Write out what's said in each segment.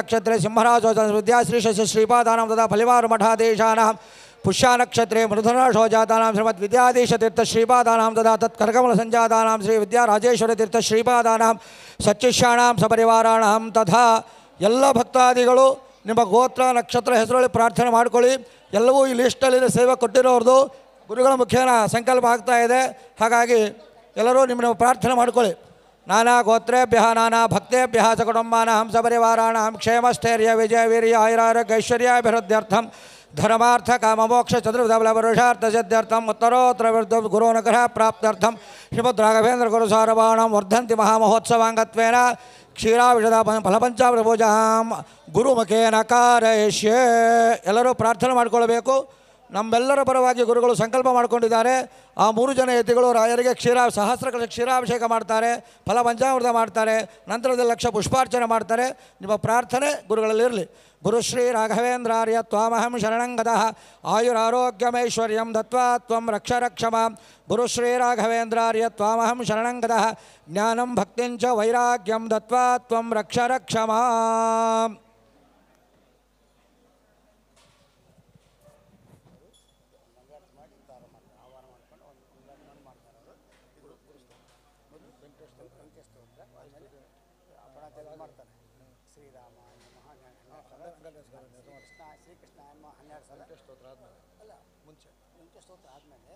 ನಕ್ಷತ್ರ ನಕ್ಷತ್ರೆ ಶ್ರೀ ವಿದ್ಯಾಶ್ರೀಷ ಶ್ರೀಪಾದಾನಾಂ ತದಾ ಫಲಿವಾರು ಪುಷ್ಯಾ ಪುಷ್ಯಾನಕ್ಷತ್ರೆ ಮೃಧುನಾಶೋ ಜಾತಾನಾಂ ವಿದ್ಯಾಧೀಶ ತೀರ್ಥ ಶ್ರೀಪಾದಾನಾಂ ತದಾ ಕರ್ಕಮಲ ಸಂಜಾತಾನಾಂ ಶ್ರೀ ತೀರ್ಥ ಶ್ರೀಪಾದಾನಾಂ ಸಚ್ಚಿಷ್ಯಾಣಾಂ ಸಪರಿವಾರಾಣಾಂ ತಥಾ ಎಲ್ಲ ಭಕ್ತಾದಿಗಳು ನಿಮ್ಮ ಗೋತ್ರ ನಕ್ಷತ್ರ ಹೆಸರಲ್ಲಿ ಪ್ರಾರ್ಥನೆ ಮಾಡ್ಕೊಳ್ಳಿ ಎಲ್ಲವೂ ಈ ಲಿಸ್ಟಲ್ಲಿ ಸೇವೆ ಕೊಟ್ಟಿರೋರ್ದು ಗುರುಗಳ ಮುಖ್ಯನ ಸಂಕಲ್ಪ ಆಗ್ತಾ ಇದೆ ಹಾಗಾಗಿ ಎಲ್ಲರೂ ನಿಮ್ಮ ಪ್ರಾರ್ಥನೆ ಮಾಡಿಕೊಳ್ಳಿ नाना गोत्रेभ्य नाना भक्तेभ्य च कुटुंबान सपरिवाराण क्षेमस्थर्य विजय वीर ऐरारोग्यैश्वर्याभिवृद्ध्यर्थम धर्मार्थ कामोक्ष चतुर्धबलपुरुषार्थ सिद्ध्यर्थम उत्तरोत्तर विरुद्ध गुरुनुग्रह प्राप्त्यर्थम श्रीमद्राघवेन्द्र गुरुसारवाणम वर्धन्ति महामहोत्सवाङ्गत्वेन ಕ್ಷೀರಾವಿಷದ ಫಲಪಂಚಾಮೃತ ಪೂಜಾಂ ಗುರುಮುಖೇನ ಕಾರಯಿಷ್ಯೇ ಎಲ್ಲರೂ ಪ್ರಾರ್ಥನೆ ಮಾಡಿಕೊಳ್ಬೇಕು ನಮ್ಮೆಲ್ಲರ ಪರವಾಗಿ ಗುರುಗಳು ಸಂಕಲ್ಪ ಮಾಡಿಕೊಂಡಿದ್ದಾರೆ ಆ ಮೂರು ಜನ ಯತಿಗಳು ರಾಯರಿಗೆ ಕ್ಷೀರ ಸಹಸ್ರ ಕ್ಷೀರಾಭಿಷೇಕ ಮಾಡ್ತಾರೆ ಫಲ ಪಂಚಾಮೃತ ಮಾಡ್ತಾರೆ ನಂತರದ ಲಕ್ಷ ಪುಷ್ಪಾರ್ಚನೆ ಮಾಡ್ತಾರೆ ನಿಮ್ಮ ಪ್ರಾರ್ಥನೆ ಗುರುಗಳಲ್ಲಿರಲಿ ಗುರುಶ್ರೀ ರಾಘವೇಂದ್ರಾರ್ಯ ತ್ವಾಮಹಂ ಆಯುರ ಆರೋಗ್ಯಮೈಶ್ವರ್ಯಂ ದತ್ವಾ ತ್ವಂ ರಕ್ಷ ರಕ್ಷಮ ಗುರುಶ್ರೀ ಆರ್ಯ ತ್ವಾಮಹಂ ಶರಣಂಗದ ಜ್ಞಾನಂ ಭಕ್ತಿಂಚ ವೈರಾಗ್ಯಂ ದತ್ವಾ ತ್ವಂ ರಕ್ಷ ರಕ್ಷಮ ವರ್ಷದ ಆದಮೇಲೆ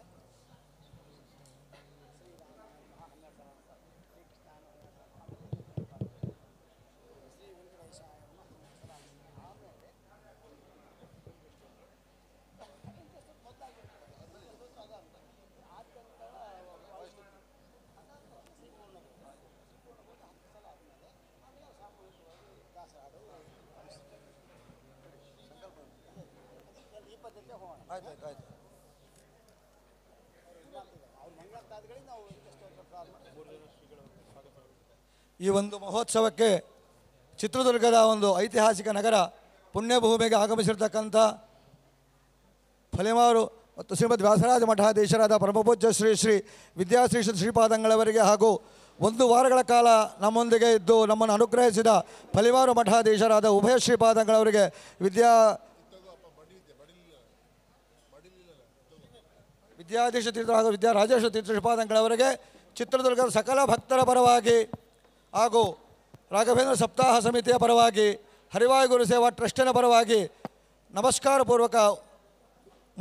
ಆಯ್ತು ಆಯ್ತು ಆಯ್ತು ಈ ಒಂದು ಮಹೋತ್ಸವಕ್ಕೆ ಚಿತ್ರದುರ್ಗದ ಒಂದು ಐತಿಹಾಸಿಕ ನಗರ ಪುಣ್ಯಭೂಮಿಗೆ ಆಗಮಿಸಿರ್ತಕ್ಕಂಥ ಫಲೆಮಾರು ಮತ್ತು ಶ್ರೀಮದ್ ವ್ಯಾಸರಾಜ ಮಠಾಧೀಶರಾದ ಪರಮಪೂಜ್ಯ ಶ್ರೀ ಶ್ರೀ ವಿದ್ಯಾಶ್ರೀ ಶ್ರೀಪಾದಂಗಳವರಿಗೆ ಹಾಗೂ ಒಂದು ವಾರಗಳ ಕಾಲ ನಮ್ಮೊಂದಿಗೆ ಇದ್ದು ನಮ್ಮನ್ನು ಅನುಗ್ರಹಿಸಿದ ಫಲಿವಾರು ಮಠಾಧೀಶರಾದ ಉಭಯ ಶ್ರೀಪಾದಂಗಳವರಿಗೆ ವಿದ್ಯಾ ವಿದ್ಯಾಧೀಶ ತೀರ್ಥ ಹಾಗೂ ವಿದ್ಯಾ ತೀರ್ಥ ಚಿತ್ರದುರ್ಗದ ಸಕಲ ಭಕ್ತರ ಪರವಾಗಿ ಹಾಗೂ ರಾಘವೇಂದ್ರ ಸಪ್ತಾಹ ಸಮಿತಿಯ ಪರವಾಗಿ ಹರಿವಾಯು ಗುರು ಸೇವಾ ಟ್ರಸ್ಟಿನ ಪರವಾಗಿ ನಮಸ್ಕಾರ ಪೂರ್ವಕ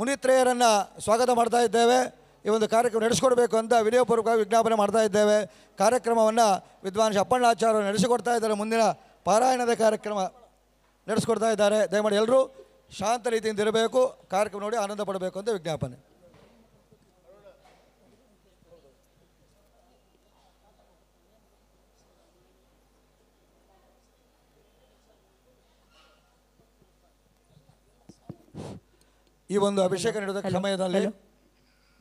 ಮುನಿತ್ರೇಯರನ್ನು ಸ್ವಾಗತ ಮಾಡ್ತಾ ಇದ್ದೇವೆ ಈ ಒಂದು ಕಾರ್ಯಕ್ರಮ ನಡೆಸಿಕೊಡ್ಬೇಕು ಅಂತ ವಿನಯಪೂರ್ವಕವಾಗಿ ವಿಜ್ಞಾಪನೆ ಮಾಡ್ತಾ ಇದ್ದೇವೆ ಕಾರ್ಯಕ್ರಮವನ್ನು ವಿದ್ವಾನ್ ಶಪ್ಪಣ್ಣಾಚಾರ್ಯರು ನಡೆಸಿಕೊಡ್ತಾ ಇದ್ದಾರೆ ಮುಂದಿನ ಪಾರಾಯಣದ ಕಾರ್ಯಕ್ರಮ ನಡೆಸಿಕೊಡ್ತಾ ಇದ್ದಾರೆ ದಯಮಾಡಿ ಎಲ್ಲರೂ ಶಾಂತ ರೀತಿಯಿಂದ ಇರಬೇಕು ಕಾರ್ಯಕ್ರಮ ನೋಡಿ ಆನಂದ ಪಡಬೇಕು ಅಂತ ವಿಜ್ಞಾಪನೆ ಈ ಒಂದು ಅಭಿಷೇಕ ನೀಡುವುದಕ್ಕೆ ಸಮಯದಲ್ಲಿ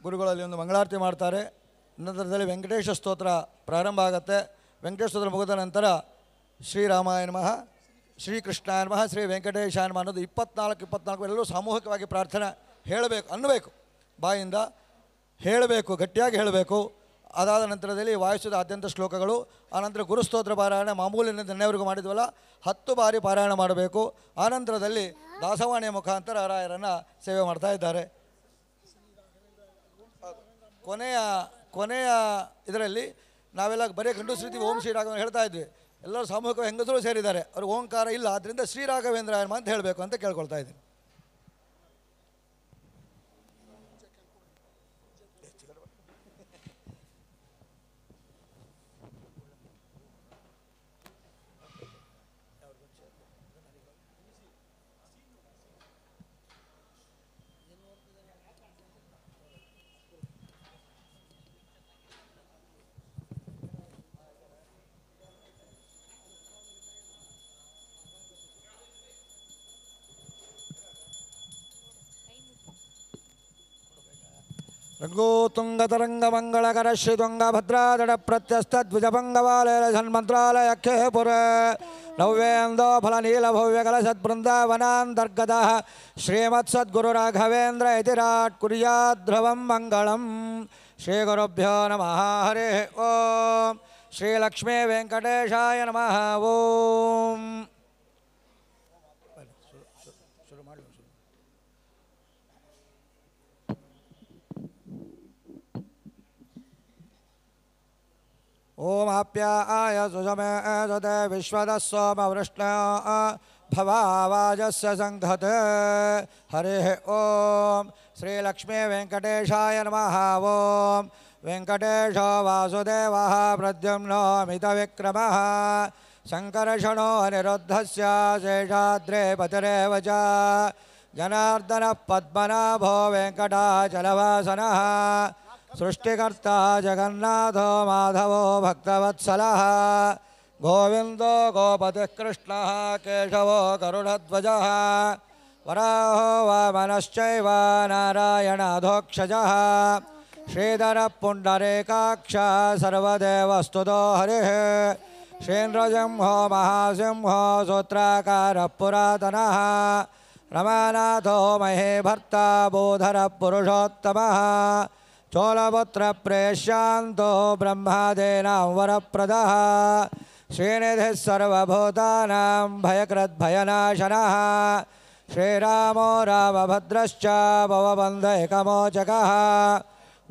ಗುರುಗಳಲ್ಲಿ ಒಂದು ಮಂಗಳಾರತಿ ಮಾಡ್ತಾರೆ ನಂತರದಲ್ಲಿ ವೆಂಕಟೇಶ ಸ್ತೋತ್ರ ಪ್ರಾರಂಭ ಆಗುತ್ತೆ ವೆಂಕಟೇಶ ಸ್ತೋತ್ರ ಮುಗಿದ ನಂತರ ಶ್ರೀರಾಮಾಯಣ ನಮಃ ಶ್ರೀಕೃಷ್ಣಾಯನ ನಮಃ ಶ್ರೀ ವೆಂಕಟೇಶಾಯನ ಅನ್ನೋದು ಇಪ್ಪತ್ನಾಲ್ಕು ಇಪ್ಪತ್ನಾಲ್ಕು ಎಲ್ಲರೂ ಸಾಮೂಹಿಕವಾಗಿ ಪ್ರಾರ್ಥನೆ ಹೇಳಬೇಕು ಅನ್ನಬೇಕು ಬಾಯಿಂದ ಹೇಳಬೇಕು ಗಟ್ಟಿಯಾಗಿ ಹೇಳಬೇಕು ಅದಾದ ನಂತರದಲ್ಲಿ ವಾಯಿಸಿದ ಆದ್ಯಂತ ಶ್ಲೋಕಗಳು ಆನಂತರ ಗುರುಸ್ತೋತ್ರ ಪಾರಾಯಣ ಮಾಮೂಲಿನಿಂದ ನೆನೆಯವರೆಗೂ ಮಾಡಿದ್ವಲ್ಲ ಹತ್ತು ಬಾರಿ ಪಾರಾಯಣ ಮಾಡಬೇಕು ಆನಂತರದಲ್ಲಿ ದಾಸವಾಣಿಯ ಮುಖಾಂತರ ರಾಯರನ್ನು ಸೇವೆ ಮಾಡ್ತಾ ಇದ್ದಾರೆ ಕೊನೆಯ ಕೊನೆಯ ಇದರಲ್ಲಿ ನಾವೆಲ್ಲ ಬರೀ ಗಂಡು ಶ್ರೀತಿ ಓಂ ಶ್ರೀ ರಾಘವೇಂದ್ರ ಹೇಳ್ತಾ ಇದ್ವಿ ಎಲ್ಲರೂ ಸಾಮೂಹಿಕ ಹೆಂಗಸರು ಸೇರಿದ್ದಾರೆ ಅವ್ರಿಗೆ ಓಂಕಾರ ಇಲ್ಲ ಆದ್ದರಿಂದ ಶ್ರೀರಾಘವೇಂದ್ರ ಅಂತ ಹೇಳಬೇಕು ಅಂತ ಕೇಳ್ಕೊಳ್ತಾ ಇದ್ದೀನಿ रङ्गोतुङ्गतरङ्गमङ्गलकरश्रितुङ्गभद्रादडप्रत्यस्तद्विजभङ्गवालयजन्मन्त्रालयख्ये पुरे नव्येन्दोफलनीलभव्यकलसद्बृन्दावनान्तर्गतः श्रीमत्सद्गुरुराघवेन्द्र इति राट् कुर्याद्ध्रुवं मङ्गलम् श्रीगुरुभ्यो नम हरे ओ श्रीलक्ष्मी वेङ्कटेशाय नम ओ ॐ आप्याय सुषमे सुते विश्वदस्सोमवृष्णय भवावाजस्य सङ्घते हरिः ॐ श्रीलक्ष्मीवेङ्कटेशाय नमः ॐ वेङ्कटेशो वासुदेवः प्रद्युम्नो मितविक्रमः शङ्करषणो अनिरुद्धस्य शेषाद्रेपतिरेव च जनार्दनः पद्मनाभो वेङ्कटाचलवासनः सृष्टिकर्ता जगन्नाथो माधवो भक्तवत्सलः गोविन्दो गोपतिः कृष्णः केशवो गरुडध्वजः वराहो वामनश्चैव नारायणधोक्षजः श्रीधरपुण्डरेकाक्ष सर्वदेवस्तुतो हरिः श्रीन्द्रजंहो महासिंहो पुरातनः रमानाथो महे भर्ता पुरुषोत्तमः चोलपुत्र प्रेशांतो ब्रह्मादेना वरप्रद श्रीनिधि सर्वभूतानां भयकृद्भयनाशनः श्रीरामो रामभद्रश्च भवबन्धैकमोचकः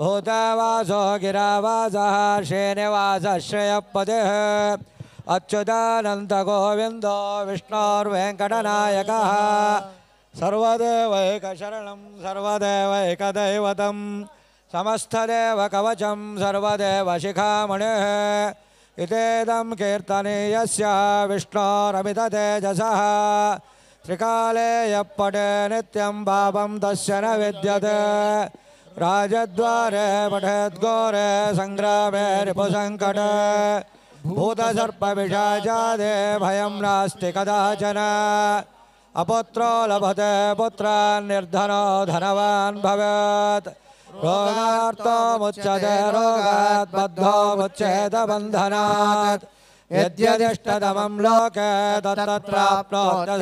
भूतवासो गिरावासः श्रीनिवासश्रयपदेः अच्युतानन्दगोविन्दो विष्णोर्वेङ्कटनायकः सर्वदेवैकशरणं सर्वदेवैकदैवतम् समस्तदेव कवचं सर्वदेवशिखामणिः कीर्तने कीर्तनीयस्य तेजस त्रिकाले यपटे नित्यं पापं तस्य न विद्यते राजद्वारे पठेद्घोरे सङ्ग्रामे रिपुसङ्कटे भूतसर्पविषाजादे भयं नास्ति कदाचन अपुत्रो लभते पुत्रान् निर्धनो धनवान् भवेत् रोगार्तमुच्यते रोगात् बद्धोमुच्येदबन्धनात् यद्यदिष्टतमं लोके तत्तत्राप्नोत्य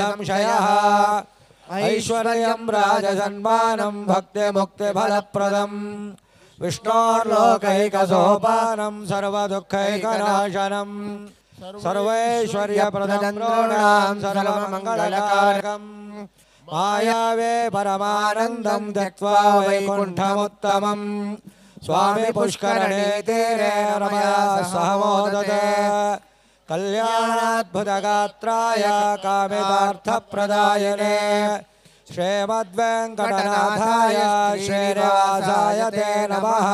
संशयः ऐश्वर्यं सर्वमङ्गलकारकम् मायावे परमानन्दं त्यक्त्वा वैकुण्ठमुत्तमम् स्वामी पुष्करणे दे र सह मोदते कल्याणाद्भुतगात्राय कामिनार्थप्रदायने श्रीमद्वेङ्कटनाथाय श्रीराय ते नमः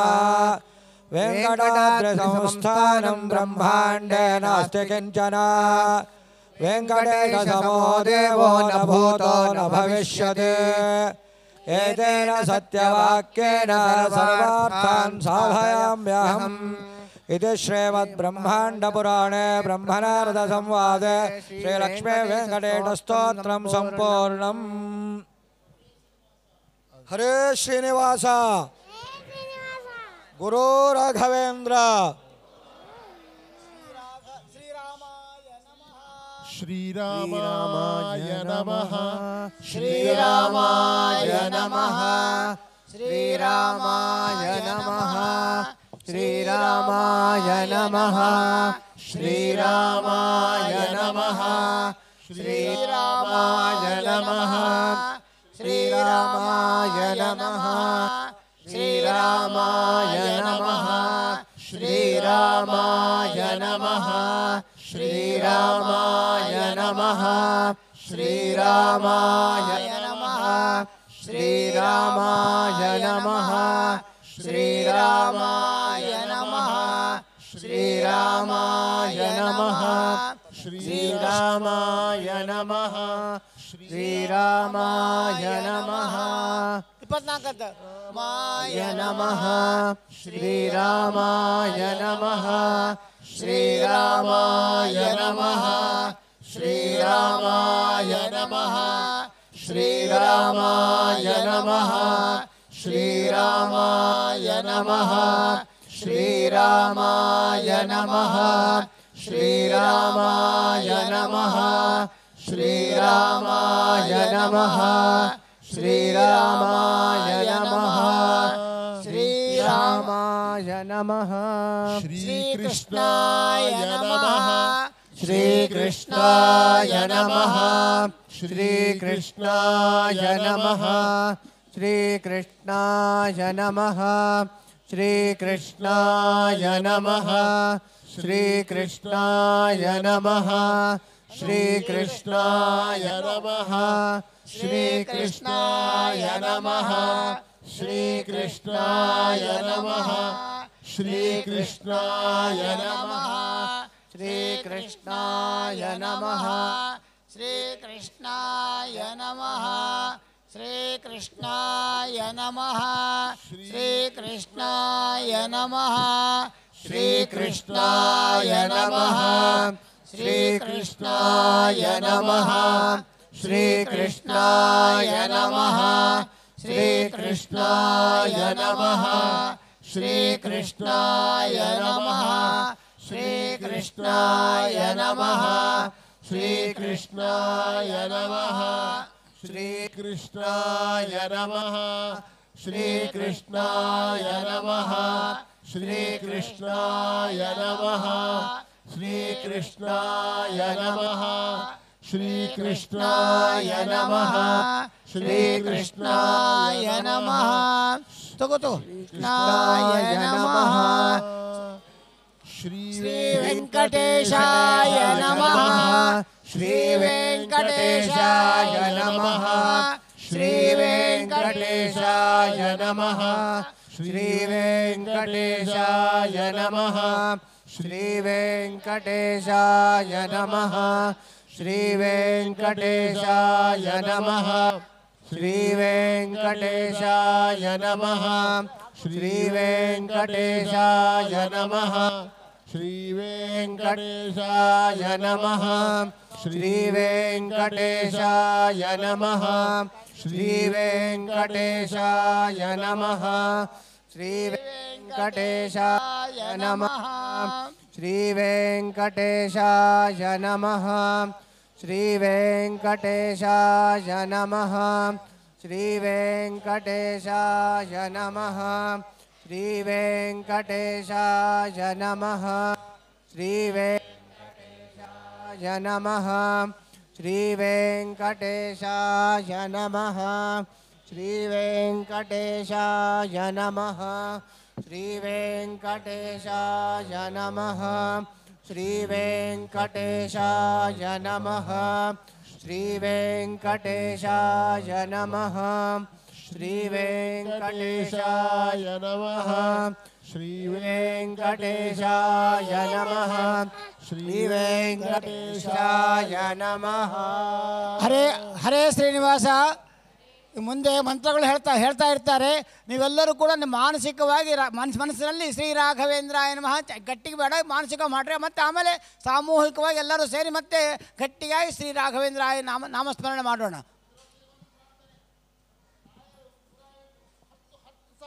वेङ्कटसंस्थानम् ब्रह्माण्डे नास्ति किञ्चन वेङ्कटेशसमो देवो न भूतो न भविष्यति एतेन सत्यवाक्येन सर्वार्थान् साधयाम्यहम् इति श्रीमद्ब्रह्माण्डपुराणे श्रीलक्ष्मी वेङ्कटेशस्तोत्रं सम्पूर्णम् हरे श्रीनिवास गुरो Shri Ramaya Namaha Shri Ramaya Namaha Shri Ramaya Namaha Shri Ramaya Namaha Shri Ramaya Namaha Shri Ramaya Namaha Shri Ramaya Namaha Shri Ramaya Namaha Shri Ramaya Namaha Shri नमः श्रीरामाय नमः श्रीरामाय नमः श्रीरामाय नमः श्रीरामाय नमः श्रीरामाय नमः श्रीरामाय नमः रामाय नमः श्रीरामाय नमः श्रीरामाय नमः श्रीरामाय नमः श्रीरामाय नमः श्रीरामाय नमः श्रीरामाय नमः श्रीरामाय नमः श्रीरामाय नमः श्रीरामाय नमः श्रीरामाय नमः श्रीकृष्णाय नमः श्रीकृष्णाय नमः श्रीकृष्णाय नमः श्रीकृष्णाय नमः श्रीकृष्णाय नमः श्रीकृष्णाय नमः श्रीकृष्णाय नमः श्रीकृष्णाय नमः श्रीकृष्णाय नमः श्रीकृष्णाय नमः श्रीकृष्णाय नमः श्रीकृष्णाय नमः श्रीकृष्णाय नमः श्रीकृष्णाय नमः श्रीकृष्णाय नमः श्रीकृष्णाय नमः श्रीकृष्णाय नमः श्रीकृष्णाय नमः श्रीकृष्णाय नमः श्रीकृष्णाय नमः श्रीकृष्णाय नमः श्रीकृष्णाय नमः श्रीकृष्णाय नमः श्रीकृष्णाय नमः श्रीकृष्णाय नमः श्रीकृष्णाय नमः श्रीकृष्णाय नमः तो कृष्णाय नमः श्रीवेङ्कटेशाय नमः श्रीवेङ्कटेशाय नमः श्रीवेङ्कटेशाय नमः श्रीवेङ्कटेशाय नमः श्रीवेङ्कटेशाय नमः श्रीवेङ्कटेशाय नमः श्रीवेङ्कटेशाय नमः श्रीवेङ्कटेशाय नमः श्रीवेङ्कटेशाय नमः श्रीवेङ्कटेशाय नमः श्रीवेङ्कटेशाय नमः श्रीवेङ्कटेशाय नमः श्रीवेङ्कटेशाय नमः श्रीवेङ्कटेशाय नमः श्रीवेङ्कटेशाय नमः श्री श्रीवेङ्कटेशाय नमः श्री नमः श्रीवेङ्कटेशाय नमः श्रीवेङ्कटेशाय नमः श्री नमः श्रीवेङ्कटेशाय नमः श्रीवेङ्कटेशाय नमः ಶ್ರೀ ವೆಂಕಟೇಶಾಯ ನಮಃ ಶ್ರೀ ನಮಃ ಶ್ರೀ ನಮಃ ಹರೇ ಹರೇ ಶ್ರೀನಿವಾಸ ಮುಂದೆ ಮಂತ್ರಗಳು ಹೇಳ್ತಾ ಹೇಳ್ತಾ ಇರ್ತಾರೆ ನೀವೆಲ್ಲರೂ ಕೂಡ ಮಾನಸಿಕವಾಗಿ ಮನಸ್ ಮನಸ್ಸಿನಲ್ಲಿ ಶ್ರೀ ರಾಘವೇಂದ್ರ ನಮಃ ಗಟ್ಟಿಗೆ ಬೇಡ ಮಾನಸಿಕ ಮಾಡ್ರೆ ಮತ್ತು ಆಮೇಲೆ ಸಾಮೂಹಿಕವಾಗಿ ಎಲ್ಲರೂ ಸೇರಿ ಮತ್ತೆ ಗಟ್ಟಿಯಾಗಿ ಶ್ರೀ ರಾಘವೇಂದ್ರ ನಾಮ ನಾಮಸ್ಮರಣೆ ಮಾಡೋಣ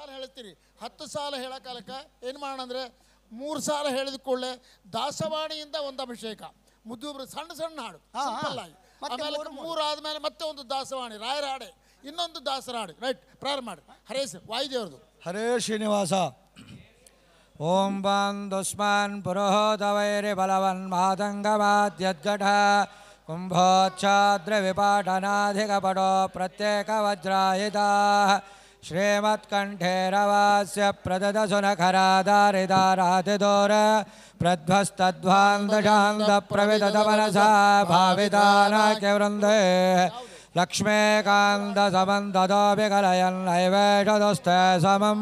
ಸಾಲ ಹೇಳ್ತೀರಿ ಹತ್ತು ಸಾಲ ಹೇಳೋ ಏನು ಮಾಡೋಣಂದ್ರೆ ಮೂರು ಸಾಲ ಹೇಳಿದ ಕೂಡಲೇ ದಾಸವಾಣಿಯಿಂದ ಒಂದು ಅಭಿಷೇಕ ಮುದ್ದು ಸಣ್ಣ ಸಣ್ಣ ಹಾಡು ಆಮೇಲೆ ಮೂರು ಆದಮೇಲೆ ಮತ್ತೆ ಒಂದು ದಾಸವಾಣಿ ರಾಯರ ಹಾಡೆ ಇನ್ನೊಂದು ದಾಸರ ಹಾಡು ರೈಟ್ ಪ್ರಾರಂಭ ಮಾಡಿ ಹರೇ ಸರ್ ವಾಯುದೇವ್ರದು ಹರೇ ಶ್ರೀನಿವಾಸ ಓಂ ಬಾನ್ ದುಸ್ಮಾನ್ ವೈರಿ ಬಲವನ್ ಮಾದ್ಯದ್ಗಢ ಕುಂಭೋಚ್ಛಾದ್ರ ಪಡೋ ಪ್ರತ್ಯೇಕ ವಜ್ರಾಯಿತಾ श्रीमत्कण्ठेरवास्य रवास्य प्रदद सुनखरा दारिदारादिदोर प्रध्वस्तध्वान्तशान्त प्रविद समं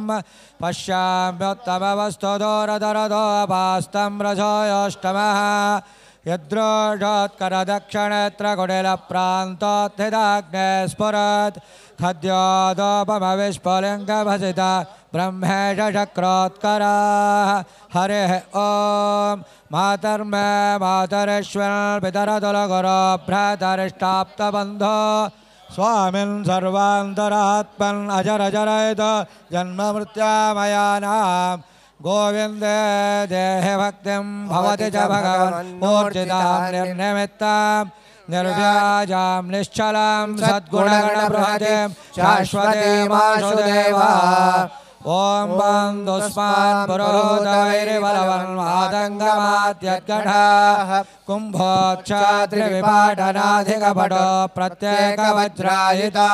पश्याम्योत्तमवस्तु दोरदरदो बास्तं रसोऽष्टमः यद्रोषोत्कर दक्षिणेत्र कुटिलप्रान्तोत्थिताग्ने स्फुरत् खद्योदोपमविष्पलिङ्गभसिता ब्रह्मेश चक्रोत्कराः हरिः ॐ मातर्मे मातरेश्वर पितरतुलगुरो स्वामी स्वामिन् अजर अजर जन्म मृत्यामयाना गोविंदे देहे भक्ति भगवान मूर्चिता निर्निमित्ताम् निर्व्याजां निश्चलां सद्गुणगणप्रभातिं शाश्वते वासुदेवः ॐ वं दुस्मान् पुरोदैरिवलवन् कुम्भोक्षात्रिविपाटनाधिकपटो प्रत्येकवज्रायिता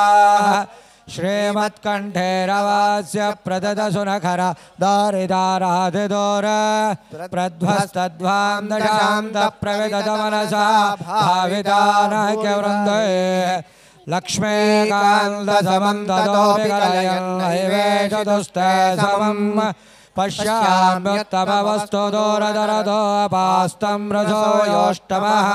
श्रीमत्कण्ठे रवास्य प्रदद सुरखर दारिदाराधि प्रध्वस्तध्वाविदतमनसा विदानक्य वृन्द लक्ष्मेकान्द समं दो समं योष्टमः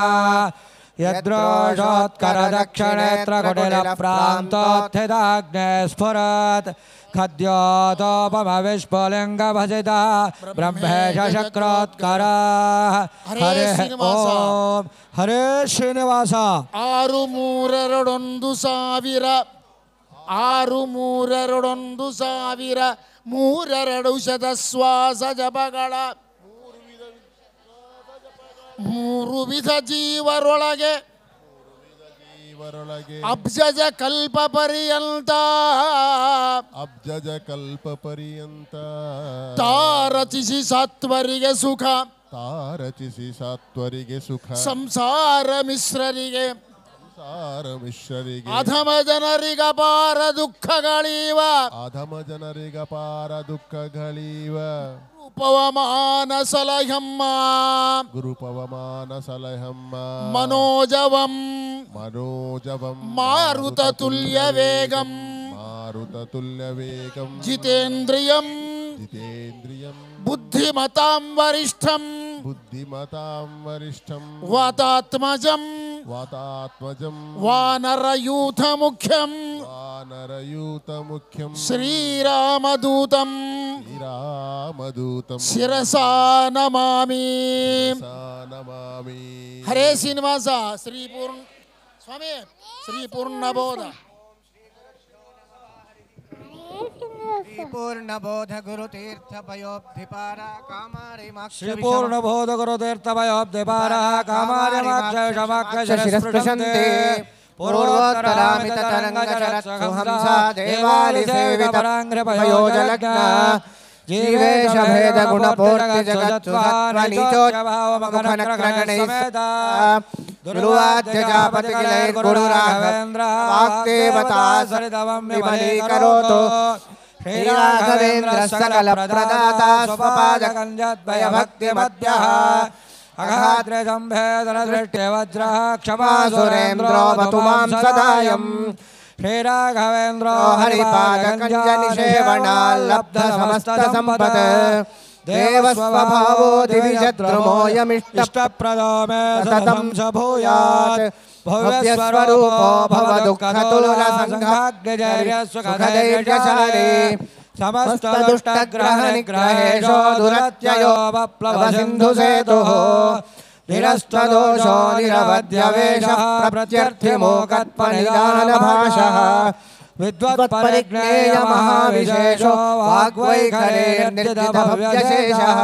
यद्रोषोत्करदक्षिणेत्रकुटिलप्रान्तोत्थिताग्ने स्फुरत् खद्योतोपमविष्पुलिङ्गभजिता ब्रह्मेश शक्रोत्करः हरिः ॐ हरे श्रीनिवास आरु ಮೂರರಡೊಂದು ಸಾವಿರ ಆರು ಮೂರರಡೊಂದು ಸಾವಿರ ಮೂರರಡು ಶತಶ್ವಾಸ ಮೂರು ವಿಧ ಜೀವರೊಳಗೆ ಜೀವರೊಳಗೆ ಅಬ್ಜಜ ಕಲ್ಪ ಪರ್ಯಂತ ಅಬ್ಜಜ ಕಲ್ಪ ಪರ್ಯಂತ ತಾರಚಿಸಿ ಸಾತ್ವರಿಗೆ ಸುಖ ತಾರಚಿಸಿ ಸಾತ್ವರಿಗೆ ಸುಖ ಸಂಸಾರ ಮಿಶ್ರರಿಗೆ ಸಾರ ಮಿಶ್ರರಿಗೆ ಅಧಮ ಜನರಿಗ ಪಾರ ದುಃಖಗಳೀವ ಅಧಮ ಜನರಿಗ ಪಾರ ದುಃಖಗಳೀವ ఉపవమాన సలహమ్మ గురుపవమాన సలహమ్మ మనోజవం మనోజవం మారుతతుల్య వేగం మారుతతుల్య వేగం జితేంద్రియం జితేంద్రియం बुद्धिमतां वरिष्ठं बुद्धिमतां वरिष्ठं वातात्मजं वातात्मजं वानरयूथमुख्यं वानरयूथमुख्यं श्रीरामदूतं श्रीरामदूतं शिरसा नमामि नमामि हरे श्रीनिवास श्रीपूर्ण स्वामी श्रीपूर्णबोध श्रीपूर्णबोधगुरुतीर्थभयोऽब्धिपारा कामारिमाक्षमाक्षशमाक्षशरस्पृशन्ते पूर्वोत्तरामिततरङ्गचरत्सुहंसा देवालिसेवितपराङ्घ्रपयोजलग्ना जीवेशभेदगुणपूर्तिजगत्सुधात्मनितोजभावमघनक्रगणैस्ता दुर्वाद्यजापतिकिलैर्गुरुराघवेन्द्र वाक्देवता सरितवं विमलीकरोतु श्रीराघवेन्द्र सकल प्रदाता सकलप्रदाता स्वपादकञ्जद्वयभक्तिमद्यः अघाद्रसम्भेदनदृष्ट्यवज्रः क्षमा सुरेन्द्रो वतु मां सदायम् श्रीराघवेन्द्रो हरिपादकञ्जनिषेवणाल्लब्धसमस्तसम्पत् देवस्वभावो दिविजद्रुमोऽयमिष्टप्रदो मे सततं स भूयात् भव्यस्वरूपो भवदुःखतुलसङ्घाग्रजैर्यसुखदैर्यशाले समस्तदुष्टग्रहनिग्रहेशो दुरत्ययो वप्लवसिन्धुसेतुः निरस्त्वदोषो निर्दितभव्यशेषः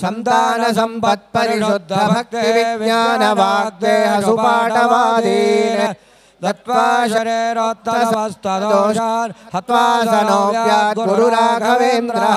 सन्तानसम्पत्परिशुद्धभक्तिविज्ञानवाग्देहसुपाठवादीन् दत्त्वा शरीरोत्तरवस्तदोषान् हत्वा सनोऽप्यात् गुरुराघवेन्द्रः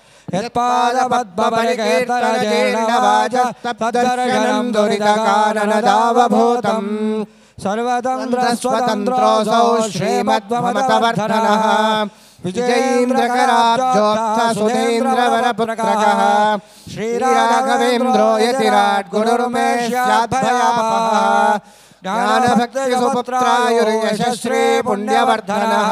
यत्पादपद्मपरिकीर्तनजीर्णवाजस्तद्धर्शनम् सर्वतन्त्रस्वतन्त्रोऽसौ श्रीमद्वमतवर्धनः विजयेन्द्रकराब्जोत्सुरेन्द्रवरपुत्रकः श्रीराघवेन्द्रो यतिराट् गुरुर्मे ज्ञानभक्तिसुपुत्रायुर्यशश्री पुण्यवर्धनः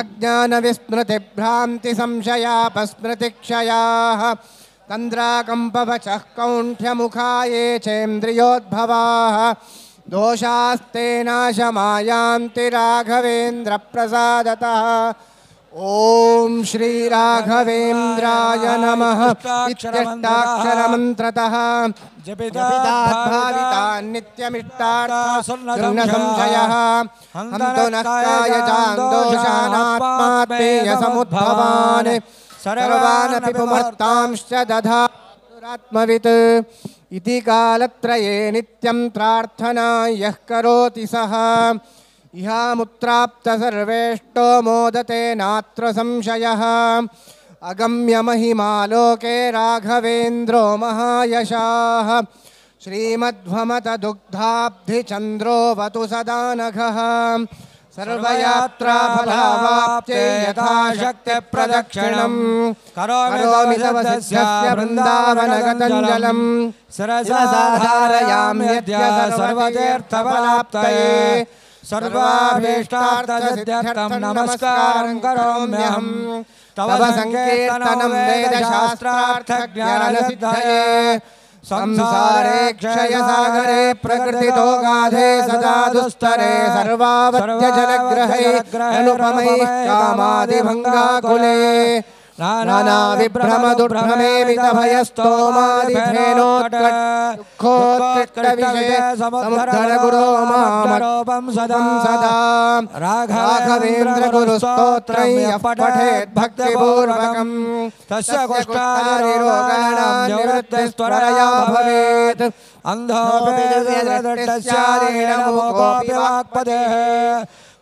अज्ञान क्षया तंद्राकंपवच कौंठ्य मुखा ये चेन्द्रियोद्भवा दोषास्ते नाशमायान्ति प्रसादता ॐ श्रीराघवेन्द्राय नमः इत्यष्टाक्षरमन्त्रतः नित्यमिष्टार्थसंशयः हन्तो नष्टाय चान्दोषानात्मात्मेयसमुद्भवान् सर्वानपि पुमर्तांश्च इहामुत्राप्तसर्वेष्टो मोदते नात्र संशयः अगम्यमहिमालोके राघवेन्द्रो महायशाः वतु सदा नघः सर्वयात्राफलावाप्ते यथा शक्तिप्रदक्षिणम् करोमि तवस्य वृन्दावनगतञ्जलम् सरसधारयाम्यद्य सर्वतीर्थफलाप्तये सर्वाभीष्टार्थसिद्ध्यर्थं नमस्कारं करोम्यहं तव सङ्कीर्तनं वेदशास्त्रार्थज्ञानसिद्धये संसारे क्षयसागरे प्रकृतितो गाधे सदा दुस्तरे सर्वावत्यजनग्रहैः अनुपमैः कामादिभङ्गाकुले नानाविभ्रमदुर्भमेमितभयस्तोमादिफेनोत्कटोत्कटविषयसमुद्धरगुरो मामरोपं सदं सदा राघवेन्द्रगुरुस्तोत्रैः पठेत् भक्तिपूर्वकम् तस्य कुष्ठादिरोगाणां निवृत्तिस्त्वरया भवेत् अन्धोऽपि दृष्टस्यादीनमुकोऽपि वाक्पदेः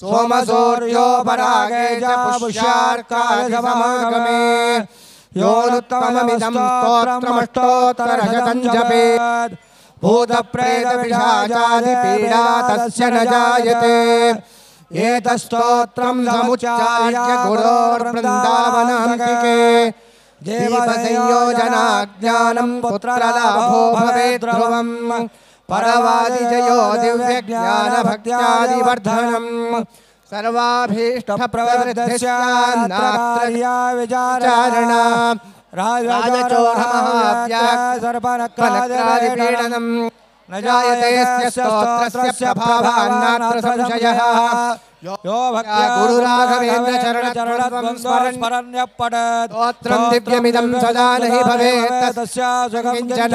सोम सूर्यो परागे योनुत्तममिदं स्तोत्रमष्टोत्तरशतं जपेत् भूतप्रेतपिशाचादिपीडा न जायते एतस्तोत्रं समुच्चार्य गुरोर्वृन्दावनान्तिके देवसंयोजनाज्ञानं परवादिजयो दिव्य सर्वाभीष्टप्रवृद्धिस्यान्नात्रया विचारणा राजचोढमहाप्यासर्पनकादिपीडनम् न स्तोत्रस्य भावान्नात्र संशयः यो भक्त्या स्तोत्रं दिव्यमिदं सदा नहि भवेत् तस्या सुखं किञ्चन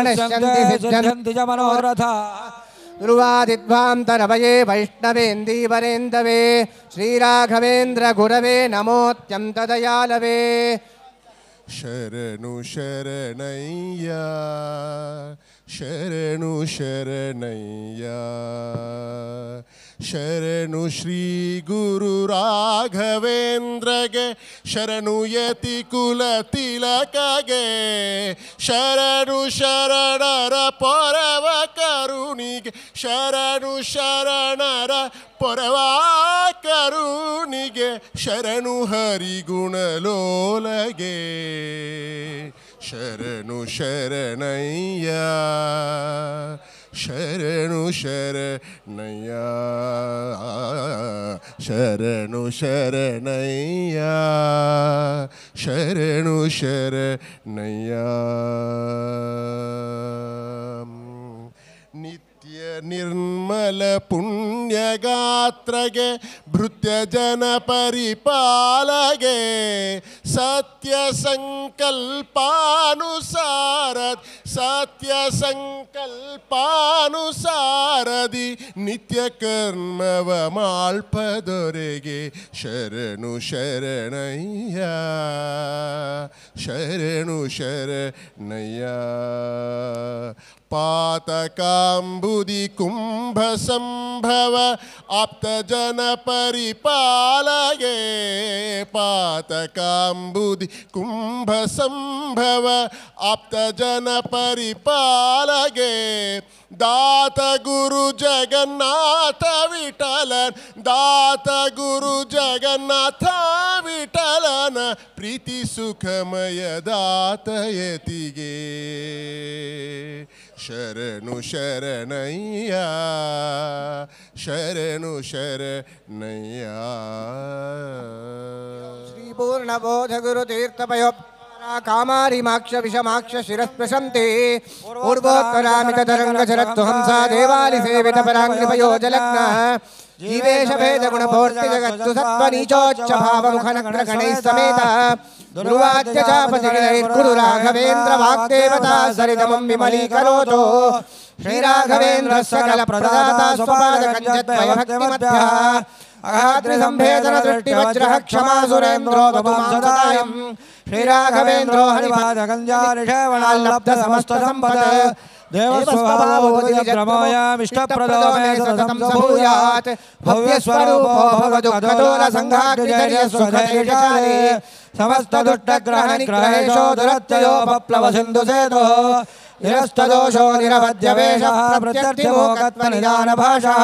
न्तिरथान्तर वये वैष्णवेन्दीवरेन्दवे श्रीराघवेन्द्र गुरवे नमोत्यन्त शरणु शरणैया शरणु शरणैया ಶರಣು ಶ್ರೀ ಗುರು ರಾಘವೇಂದ್ರಗೆ ಶರಣು ಯತಿ ಕುಲ ತಿಲಕಗೆ ಶರಣು ಶರಣರ ಪೊರವ ಕರುಣಿಗೆ ಶರಣು ಶರಣರ ಪೊರವ ಕರುಣಿಗೆ ಶರಣು ಹರಿಗುಣಲೋಲಗೆ ಶರಣು ಶರಣಯ್ಯ शरणु शर शरणु शर्या शरणु शर ನಿರ್ಮಲ ಪುಣ್ಯಗಾತ್ರಗೆ ಭೃತ್ಯಜನ ಪರಿಪಾಲಗೆ ಸತ್ಯ ಸಂಕಲ್ಪಾನುಸಾರ ಸತ್ಯ ಸಂಕಲ್ಪಾನುಸಾರದಿ ನಿತ್ಯ ಕರ್ಮವ ಮಾಳ್ಪದೊರೆಗೆ ಶರಣು ಶರಣಯ್ಯ ಶರಣು ಶರಣಯ್ಯ कुंभ संभव पातकाम्बुदिकुम्भसम्भव आप्तजनपरिपालये पातकाम्बुदिकुम्भसम्भव परिपालये दात गुरु जगन्नाथ विठलन दात गुरु जगन्नाथ विठलन प्रीति सुखमय दात यतिगे शरणैया शरणैया श्री ಶರಣು ಶರಣಯ್ಯ ಶರಣು ಶರಣಯ್ಯ ಶ್ರೀಪೂರ್ಣಬೋಧಗುರುತೀರ್ಥಪಯೋ कामारिमाक्ष विषमाक्ष शिरस्पृशन्ति पूर्वोत्तरामिकतरङ्गशरत्तु हंसा सेवित परांग्रिपयो जलग्नः जीवेश भेद गुण भोर्ति जगत्सु सत्व नीचोच्च भाव मुख नग्न गणैः समेत दुर्वाच्य चापति गुरु राघवेन्द्र वाग्देवता सरिदमं श्री श्रीराघवेन्द्र सकल प्रदाता स्वपाद कञ्चद्वय संभेदन दृष्टि वज्र क्षमा सुरेन्द्रो भवमांसदायम् समस्त संपद देवस्वभावोयामिष्टप्रदोमेतसंसभूयात् भव्यस्वरूपो भवदुःखदोरसङ्घाग्निजर्यस्वधैर्यशाले समस्तदुष्टग्रहणनिग्रहेशो दुरत्ययोपप्लवसिन्धुसेतुः निरस्तदोषो निरवध्यवेषः प्रत्यर्थिमोकत्वनिदानभाषः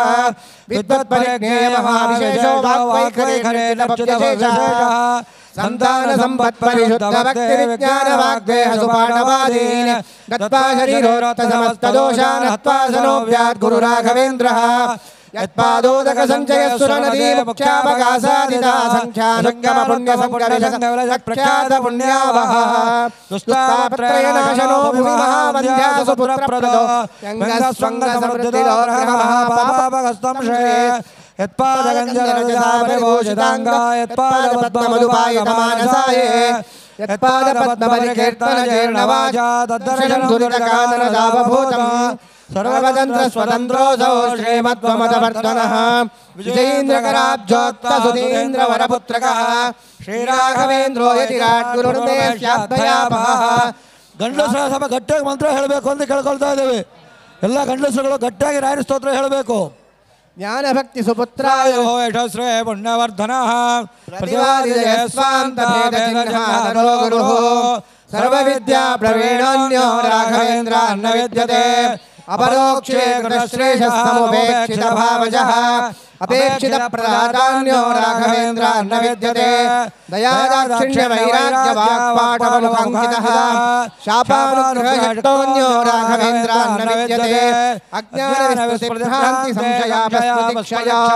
सन्तान सम्पत्परिशुद्ध भक्ति विज्ञान वाग्देह सुपाठवादीन गत्वा शरीरोक्त समस्त दोषान हत्वा सनो व्यात् गुरु राघवेन्द्रः यत्पादोदक संचय सुर नदी मुख्यापकासादिता संख्या संगम पुण्य संकरशक प्रख्यात पुण्यावः दुष्टापत्रयनाशनो भूमि महावन्द्या सुपुत्र प्रदो यंगस्वंग समृद्धिदो नमः पापभगस्तम श्रेय ಸ್ವತಂತ್ರಗ ಶ್ರೀರಾಘವೇಂದ್ರ ಗಂಡಸ ಗಟ್ಟಿ ಮಂತ್ರ ಹೇಳಬೇಕು ಅಂತ ಕೇಳ್ಕೊಳ್ತಾ ಇದ್ದೇವೆ ಎಲ್ಲ ಗಂಡು ಗಟ್ಟಾಗಿ ರಾಯರ ಸ್ತೋತ್ರ ಹೇಳಬೇಕು ज्ञान ज्ञानभक्तिसुपुत्रायो यशस्रे पुण्यवर्धनः सर्वविद्या प्रवीणोऽन्यो राघवेन्द्रान्न विद्यते अपरोक्षे गुणश्रेष्ठसमुपेक्षित भावजः अपेक्षित प्रदान्यो राघवेन्द्र न विद्यते दयादाक्षिण्यवैराग्य वाक्पाठवनुकङ्कितः शापानुग्रहशक्तोऽन्यो राघवेन्द्र न विद्यते अज्ञानविस्मृतिभ्रान्ति संशयापस्मृतिक्षयः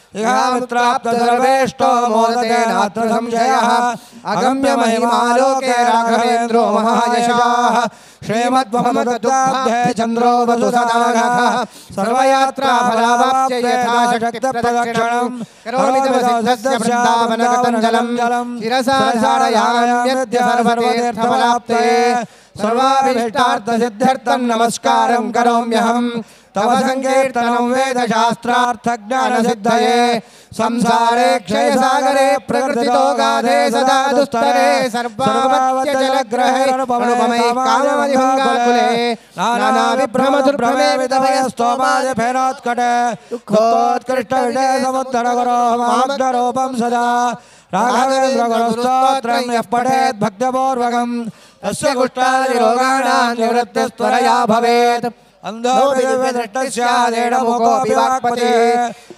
नमस्कार करोम्य नात्र अगम्य महिमालोके राघवेन्द्रो सर्वयात्रा करोमि तव सिद्धस्य शिरसा धारयाम्यद्य सर्वतीर्थफलाप्ते सर्वाभीष्टार्थसिद्ध्यर्थं नमस्कारं करोम्यहम् तव सङ्कीर्तनं वेद संसारे क्षयसागरे प्रकृतितो गाधे सदा दुस्तरे सर्ववत्यजलग्रहैर्पवनपमैकामधिभङ्गाकुले नानाविभ्रमदुर्भ्रमे विधवयस्तोमाजफेनोत्कटे सदा राघवेन्द्रगुरुस्तोत्रं यः पठेत् तस्य भवेत् अंधोभिर्वेदट्टस्यादेणमुकोऽभिवाक्पते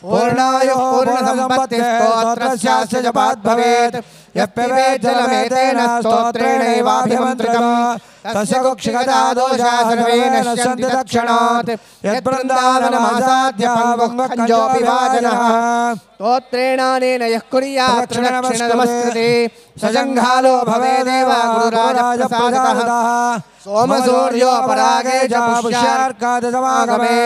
पूर्णायो पूर्णसम्पत्तिस्तोत्रस्यास्य जपात् भवेत् यः पिबेत् जलमेतेन स्तोत्रेणैवाभिमन्त्रितम् तस्य कुक्षिगता दोषा सर्वे नश्यन्ति दक्षिणात् यद्वृन्दावनमासाद्यावकञ्जोऽपि वाचनः स्तोत्रेणानेन यः कुर्यात् सजङ्घालो भवेदेव गुरुराजप्रसादतः सोमसूर्योपरागे च पुष्यार्कादसमागमे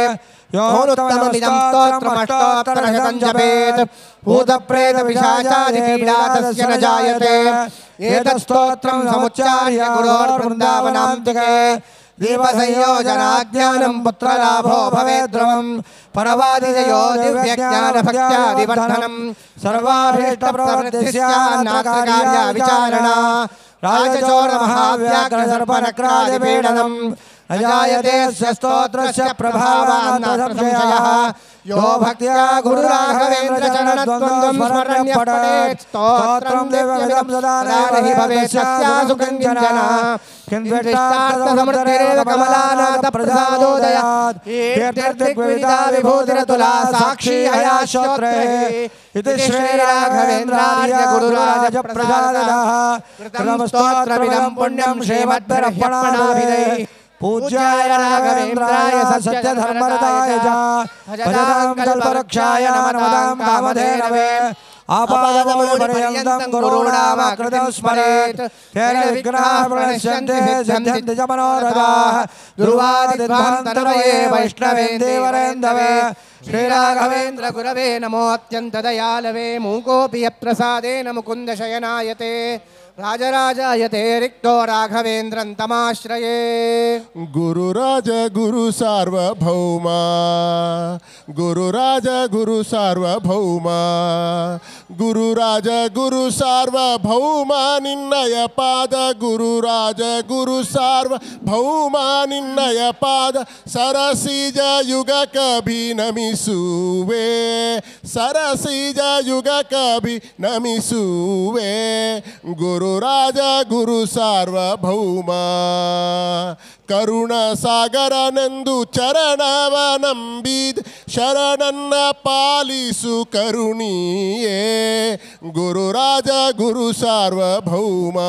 योत्तमनिदं जपेत् भूतप्रेतपिशाचादिपीडा तस्य न जायते एतत्स्तोत्रं समुच्चार्य गुरोर्वृन्दावनान्तिके दीपसंयोजनाज्ञानं पुत्रलाभो भवेद्रवं परवादिजयो दिव्यज्ञानभक्त्यादिवर्धनं सर्वाभीष्टप्रवृत्तिस्यान्नागकार्या विचारणा राजचोरमहाव्याघ्रसर्पनक्रादिपीडनम् अजायते स्तोत्रस्य प्रभावानतसंशयः यो भक्त्या गुरुराघवेन्द्रचरणद्वन्द्वं स्मरण्य पठेत् स्तोत्रं देवगतं सदा नारहि विभूतिरतुला साक्षी हया श्रोत्रे इति श्रीराघवेन्द्रार्य गुरुराजप्रसादः कृतं स्तोत्रमिदं पुण्यं श्रीमद्भिरर्पणाभिदैः पूज्याय राघवेन्द्राय सत्यधर्मरताय च भजतां कल्पवृक्षाय नमतां कामधेनवे आपादमूलपर्यन्तं स्मरेत् तेन विघ्नाः ध्रुवादिध्वान्तरये वैष्णवेन्देवरेन्दवे श्रीराघवेन्द्र गुरवे नमोऽत्यन्तदयालवे मूकोऽपि यत्प्रसादेन मुकुन्दशयनायते यते रिक्तो राघवेन्द्रं तमाश्रये गुरुराज गुरु सार्वभौमा गुरुराज गुरु सार्वभौमा गुरुराज गुरु सार्वभौमा निन्नय पाद गुरुराज गुरु सार्वभौमा निन्नय पाद सरसिज युग कभी नमिसुवे सरसिज युग कभी नमिसुवे गुरु Raja Guru Sarva Bhooma. ಕರುಣಸಾಗರನೆಂದು ಚರಣವ ನಂಬಿದ ಶರಣನ್ನ ಪಾಲಿಸು ಕರುಣಿಯೇ ಗುರುರಾಜ ಗುರು ಸಾರ್ವಭೌಮ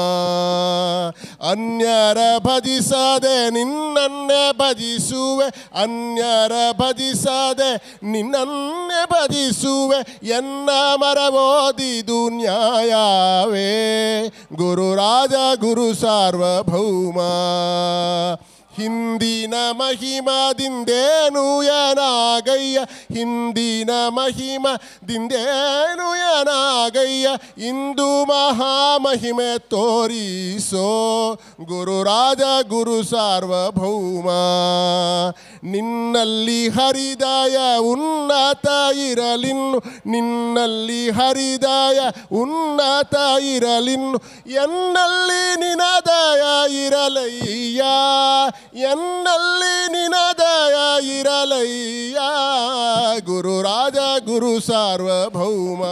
ಅನ್ಯರ ಭಜಿಸದೆ ನಿನ್ನನ್ನೇ ಭಜಿಸುವೆ ಅನ್ಯರ ಭಜಿಸದೆ ನಿನ್ನನ್ನೇ ಭಜಿಸುವೆ ಎನ್ನ ಮರವೋದಿದು ನ್ಯಾಯವೇ ಗುರುರಾಜ ಗುರು ಸಾರ್ವಭೌಮ ಹಿಂದಿನ ಮಹಿಮದಿಂದೇನು ಯನಾಗಯ್ಯ ಹಿಂದಿನ ಮಹಿಮದಿಂದೇನು ಯನಾಗಯ್ಯ ಇಂದು ಮಹಾಮಹಿಮೆ ತೋರಿಸೋ ಗುರುರಾಜ ಗುರು ಸಾರ್ವಭೌಮ ನಿನ್ನಲ್ಲಿ ಹರಿದಾಯ ಉನ್ನತ ಇರಲಿನ್ನು ನಿನ್ನಲ್ಲಿ ಹರಿದಾಯ ಉನ್ನತ ಇರಲಿನ್ನು ಎನ್ನಲ್ಲಿ ನಿನದಯ ಇರಲಯ್ಯ ಎನ್ನಲ್ಲಿ ನಿನದಯ ಇರಲಯ್ಯ ಗುರು ಗುರು ಸಾರ್ವಭೌಮ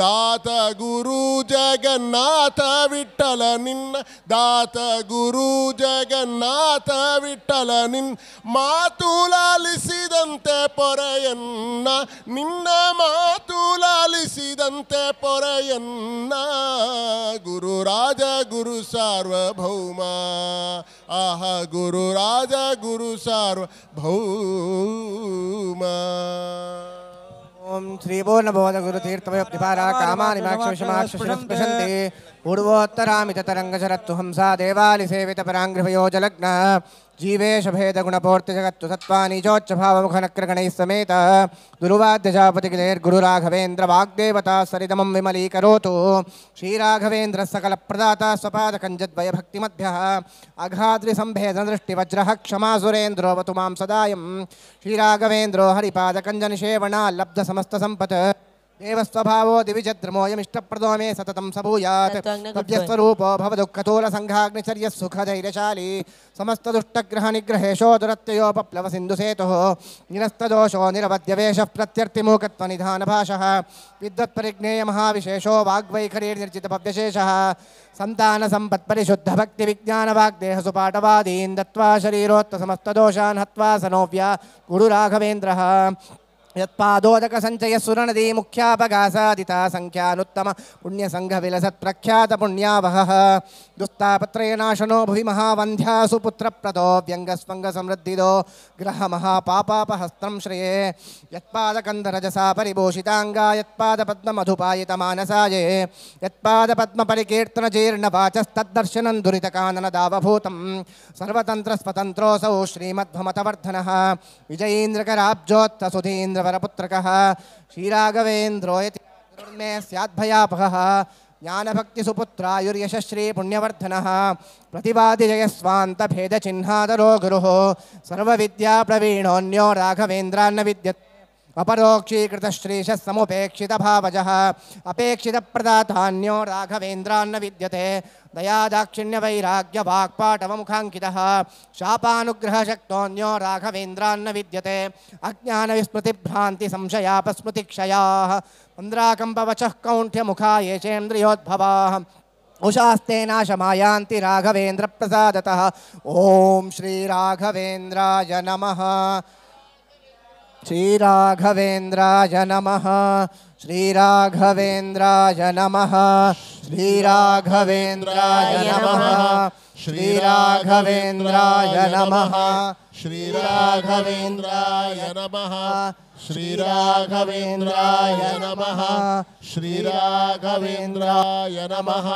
ದಾತ ಗುರು ಜಗನ್ನಾಥ ವಿಠಲ ನಿನ್ನ ದಾತ ಗುರು ಜಗನ್ನಾಥ ವಿಠಲ ನಿನ್ ಮಾತು ಲಾಲಿಸಿದಂತೆ ಪೊರೆಯನ್ನ ನಿನ್ನ ಮಾತು ಲಾಲಿಸಿದಂತೆ ಪೊರೆಯನ್ನ ಗುರು ರಾಜ ಗುರು ಸಾರ್ವಭೌಮ आह गुरु राजा गुरु सार्वभौम ओम श्रीभो नभोध गुरुतीर्थमयोपारा कामाक्षमाक्षते पूर्वोत्तरामित तरंगशरत्तु हंसा देवालिसेवितपराङ्घ्रिभयो जलग्नः जीवेश भेद गुणपूर्ति जगत्तु सत्वा नीचोच्च भावमुखनक्रगणैः समेत दुरुवाद्यजापतिगिलेर्गुरुराघवेन्द्र वाग्देवता सरिदमं विमलीकरोतु श्रीराघवेन्द्रः सकलप्रदाता स्वपादकञ्जद्वयभक्तिमद्भ्यः अघाद्रिसम्भेदनदृष्टिवज्रः क्षमा सुरेन्द्रोऽवतु मां सदायं श्रीराघवेन्द्रो हरिपादकञ्जनिषेवणाल्लब्धसमस्तसम्पत् देवस्वभावो दिविचद्रमोऽयमिष्टप्रदो मे सततं सबूयात् तव्यस्वरूपो भवदुःखतोलसङ्घाग्निचर्यः सुखधैर्यशाली समस्तदुष्टग्रहनिग्रहेशो दुरत्ययोपप्लवसिन्धुसेतुः निरस्तदोषो निरवद्यवेशः प्रत्यर्तिमूकत्वनिधानभाषः विद्वत्परिज्ञेयमहाविशेषो वाग्वैखरीर्निर्जितभव्यशेषः सन्तानसम्पत्परिशुद्धभक्तिविज्ञानवाग्देहसुपाटवादीन् दत्त्वा शरीरोत्तसमस्तदोषान् हत्वा सनोव्या गुरुराघवेन्द्रः यत्दोदक यत्दोदकसञ्चयसुरणदी मुख्यापगासादिता संख्यानुत्तम विलसत् प्रख्यात पुण्यसङ्घविलसत्प्रख्यातपुण्यावहः दुस्तापत्रयनाशनो भुवि प्रदो ग्रह श्रिए महावन्ध्यासु पुत्रप्रदो व्यङ्गस्पङ्गसमृद्धिदो ग्रहमहापापापहस्तं श्रये यत्पादकन्दरजसा परिभूषिताङ्गा यत्पादपद्ममधुपायितमानसाये सर्वतंत्र स्वतंत्रोसौ श्रीमद्भमतवर्धन विजयींद्रकोत्थ सुधींद्र वरपुत्रकः श्रीराघवेन्द्रो यति गुरुर्मे स्याद्भयापहः ज्ञानभक्तिसुपुत्रायुर्यशश्री पुण्यवर्धनः प्रतिवादिजयस्वान्तभेदचिह्नादरो गुरुः सर्वविद्याप्रवीणोऽन्यो राघवेन्द्रान्न विद्यत् अपरोक्षीकृतश्रीश समुपेक्षित भावज अपेक्षित प्रदाधान्यो राघवेन्द्रान्न विद्यते दाक्षिण्य वैराग्य वाक्पाटव मुखाकि शापानुग्रह राघवेन्द्रान्न विद्यते अज्ञान विस्मृतिभ्रांति संशयापस्मृति क्षया मन्द्राकंपवच कौंठ्य मुखा ये चेन्द्रियोद्भवा उषास्ते नाशमायान्ति ओं श्री राघवेन्द्रा नमः श्रीराघवेन्द्राय नमः श्रीराघवेन्द्राय नमः श्रीराघवेन्द्राय नमः श्रीराघवेन्द्राय नमः श्रीराघवेन्द्राय नमः श्रीराघवेन्द्राय नमः श्रीराघवेन्द्राय नमः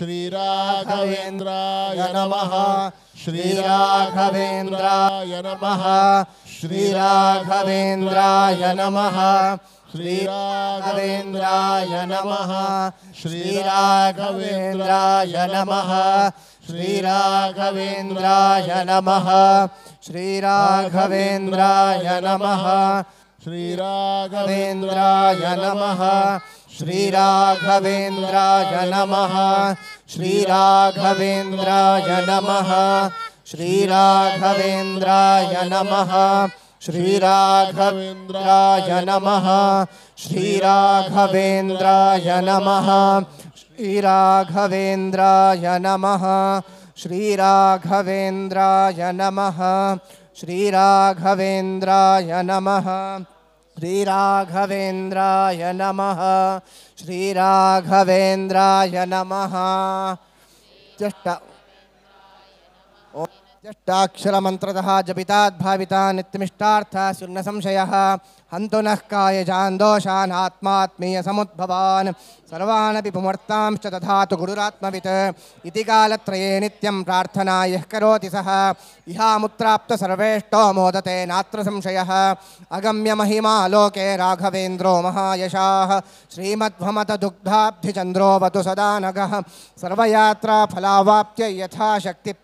श्रीराघवेन्द्राय नमः श्रीराघवेन्द्राय नमः श्रीराघवेन्द्राय नमः श्रीराघवेन्द्राय नमः श्रीराघवेन्द्राय नमः श्रीराघवेन्द्राय नमः श्रीराघवेन्द्राय नमः श्रीराघवेन्द्राय नमः श्रीराघवेन्द्राय नमः श्रीराघवेन्द्राय नमः श्रीराघवेन्द्राय नमः श्रीराघवेन्द्राय नमः श्रीराघवेन्द्राय नमः श्रीराघवेन्द्राय नमः श्रीराघवेन्द्राय नमः श्रीराघवेन्द्राय नमः श्रीराघवेन्द्राय नमः श्रीराघवेन्द्राय नमः यष्टाक्षरमन्त्रतः जपिताद्भाविता नित्यमिष्टार्थः संशय हन्तु नः कायजान् दोषान् आत्मात्मीयसमुद्भवान् सर्वानपि पुमर्ता दधातु गुरुरात्मवित् इति प्राथना नित्यं प्रार्थना सह करोति मोदते नात्र मोदते नात्र महिमा लोके राघवेन्द्रो श्रीमद्भमत श्रीमद्भमतदुग्धाब्धिचन्द्रो वतु सदा सर्वयात्रा फलावाप्त यथा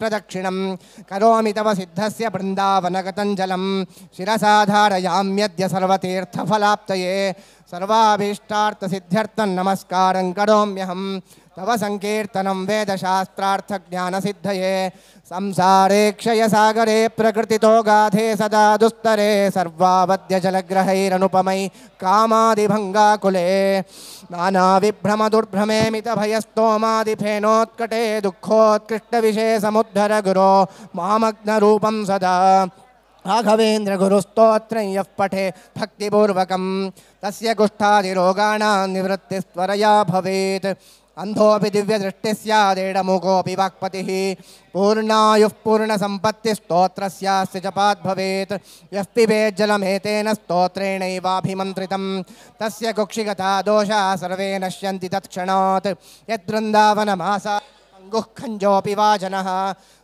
प्रदक्षिण कौमी तव सिद्धस्य वृन्दावनगतञ्जलं सर्व सर्वाभीष्टार्थ सर्वाभीष्टार्थसिद्ध्यर्थं नमस्कारं करोम्यहं तव वेद ज्ञान सिद्ध संसारे क्षयसागरे तो गाधे सदा दुस्तरे सर्वावद्यजलग्रहैरनुपमै कामादिभङ्गाकुले फेनोत्कटे दुखोत्कृष्ट दुःखोत्कृष्टविषये समुद्धर गुरो मामग्नरूपं सदा राघवेन्द्र गुरुस्त्र पठे भक्तिपूर्वकं तस्य कुष्ठादिरोगाणां निवृत्तिस्त्वरया भवेत् अन्धोऽपि दिव्यदृष्टिः स्यादेडमुखोऽपि वाक्पतिः पूर्णायुः पूर्णसम्पत्तिस्तोत्रस्यास्य जपात् भवेत् यः पिबेज्जलमेतेन स्तोत्रेणैवाभिमन्त्रितं तस्य कुक्षिगता दोषा सर्वे नश्य तत्क्षणात् यद्वृन्दावनमासा अङ्गुः खञ्जोऽपि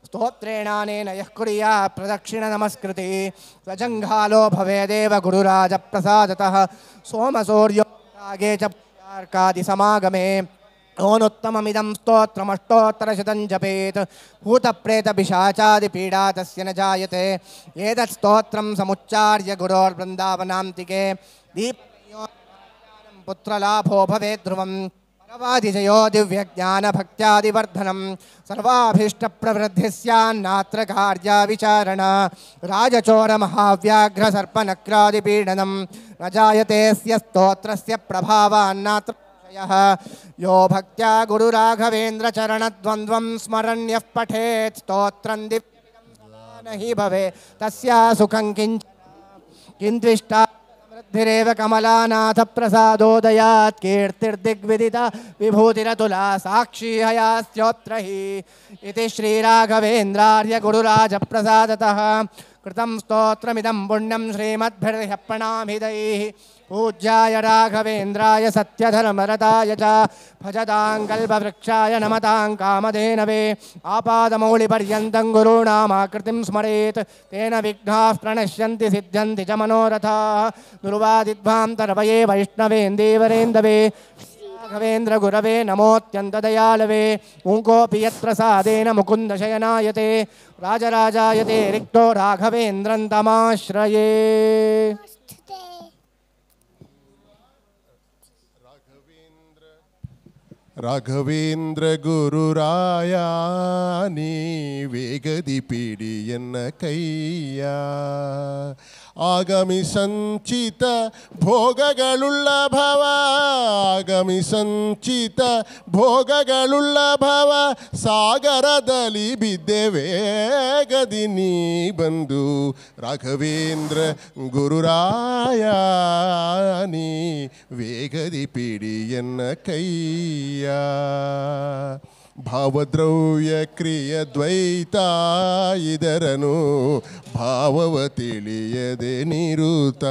स्तोत्रेणानेन यः कुर्या प्रदक्षिणनमस्कृति स्वजङ्घालो भवेदेव गुरुराजप्रसादतः सोमसूर्योगे च पुर्यार्कादिसमागमे ओनुत्तममिदं स्तोत्रमष्टोत्तरशतं जपेत् भूतप्रेतपिशाचादिपीडा तस्य न जायते एतत् स्तोत्रं समुच्चार्य गुरोर्वृन्दावनान्तिके दीप्तयो पुत्रलाभो भवेद् ध्रुवम् भगवादिजयो दिव्यज्ञानभक्त्यादिवर्धनं राजचोर महाव्याघ्र राजचोरमहाव्याघ्रसर्पनक्रादिपीडनं न जायते स्तोत्रस्य प्रभावान्नात्र यो भक्त्या गुरुराघवेन्द्रचरणद्वन्द्वं स्मरण्यः पठेत् स्तोत्रं दिव्यं न हि भवे तस्या सुखं किं दृष्टा धिरेव कमलानाथप्रसादोदयात् कीर्तिर्दिग्विदिता विभूतिरतुला साक्षी हयास्तोत्र हि इति श्रीराघवेन्द्रार्य गुरुराजप्रसादतः कृतं स्तोत्रमिदं पुण्यं श्रीमद्भिरह्यप्पणाभिधैः पूज्याय राघवेन्द्राय सत्यधरमरताय च भजदाङ्गल्पवृक्षाय नमतां कामधेनवे आपादमौलिपर्यन्तं गुरूणामाकृतिं स्मरेत् तेन विघ्नाः प्रणश्यन्ति सिद्ध्यन्ति च मनोरथाः दुर्वादिध्वां तरवये वैष्णवेन्दीवरेन्दवे राघवेन्द्रगुरवे नमोऽत्यन्तदयालवे ऊङ्कोऽपि यत्प्रसादेन मुकुन्दशयनायते राजराजायते रिक्तो राघवेन्द्रं तमाश्रये ರಾಘವೇಂದ್ರ ಗುರುರಾಯ ನೀ ವೇಗದಿ ಪೀಡಿ ಎನ್ನ ಕೈಯ ಆಗಮಿಸಂಚಿತ ಭೋಗಗಳುಳ್ಳ ಭವ ಆಗಮಿಸಂಚಿತ ಭೋಗಗಳುಳ್ಳ ಭವ ಸಾಗರದಲ್ಲಿ ಬಿದ್ದೆ ವೇಗದಿ ನೀ ಬಂದು ರಾಘವೇಂದ್ರ ಗುರುರಾಯ ನೀ ವೇಗದಿ ಪೀಡಿಯನ್ನ ಕೈಯ ಭಾವದ್ರವ್ಯ ಕ್ರಿಯ ಇದರನು ಭಾವವ ತಿಳಿಯದೆ ನಿರುತ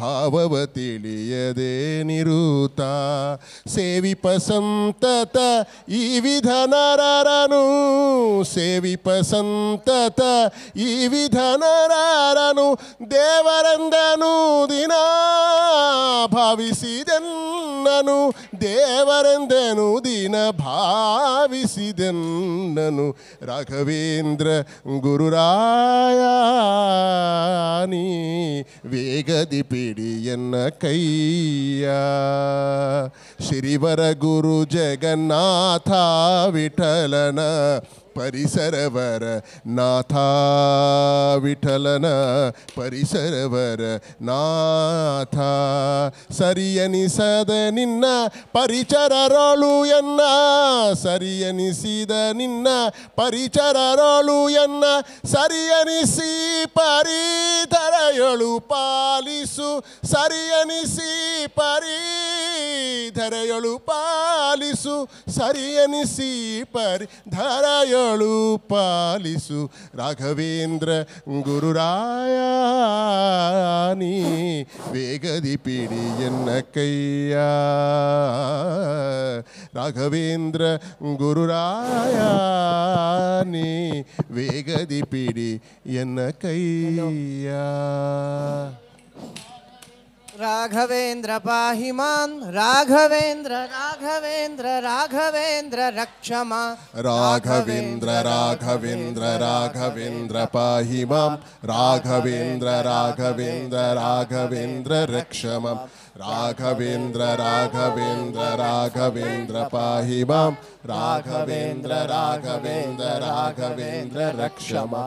ಭಾವವ ತಿಳಿಯದೆ ನಿರುತ ಸೇವಿಪ ಸಂತತ ಈ ವಿಧನರರನು ಸೇವಿಪ ಸಂತತ ಈ ವಿಧನರರನು ದೇವರಂದನು ದಿನ ಭಾವಿಸಿದನು ದೇವನು ದೇವರೆಂದೆನು ದೀನ ಭಾವಿಸಿದೆನ್ನನು ರಾಘವೇಂದ್ರ ಗುರುರಾಯ ನೀ ವೇಗದಿ ಪಿಡಿಯನ್ನ ಕೈಯ ಶ್ರೀವರ ಗುರು ಜಗನ್ನಾಥ ವಿಠಲನ ಪರಿಸರವರ ನಾಥ ವಿಠಲನ ಪರಿಸರವರ ನಾಥ ಸರಿಯನಿಸದ ನಿನ್ನ ಪರಿಚರರಳು ಎನ್ನ ಸರಿಯನಿಸಿದ ನಿನ್ನ ಪರಿಚರರಳು ಎನ್ನ ಸರಿಯನಿಸಿ ಪರಿಧರೆಯಳು ಪಾಲಿಸು ಸರಿಯನಿಸಿ ಪರಿಧರೆಯಳು ಪಾಲಿಸು ಸರಿಯನಿಸಿ ಪರಿ ಧರೆಯಳು ಕರುಣಾಳು ಪಾಲಿಸು ರಾಘವೇಂದ್ರ ಗುರುರಾಯ ನೀ ವೇಗದಿ ಪಿಡಿ ಎನ್ನ ಕೈಯ ರಾಘವೇಂದ್ರ ಗುರುರಾಯ ನೀ ವೇಗದಿ ಪಿಡಿ ಎನ್ನ ಕೈಯ राघवेन्द्र पाहि मां राघवेन्द्र राघवेन्द्र राघवेन्द्र रक्षमा राघवेन्द्र राघवेन्द्र राघवेन्द्र पाहि मां राघवेन्द्र राघवेन्द्र राघवेन्द्र रक्ष मां राघवेन्द्र राघवेन्द्र राघवेन्द्र पाहि मां राघवेन्द्र राघवेन्द्र राघवेन्द्र मा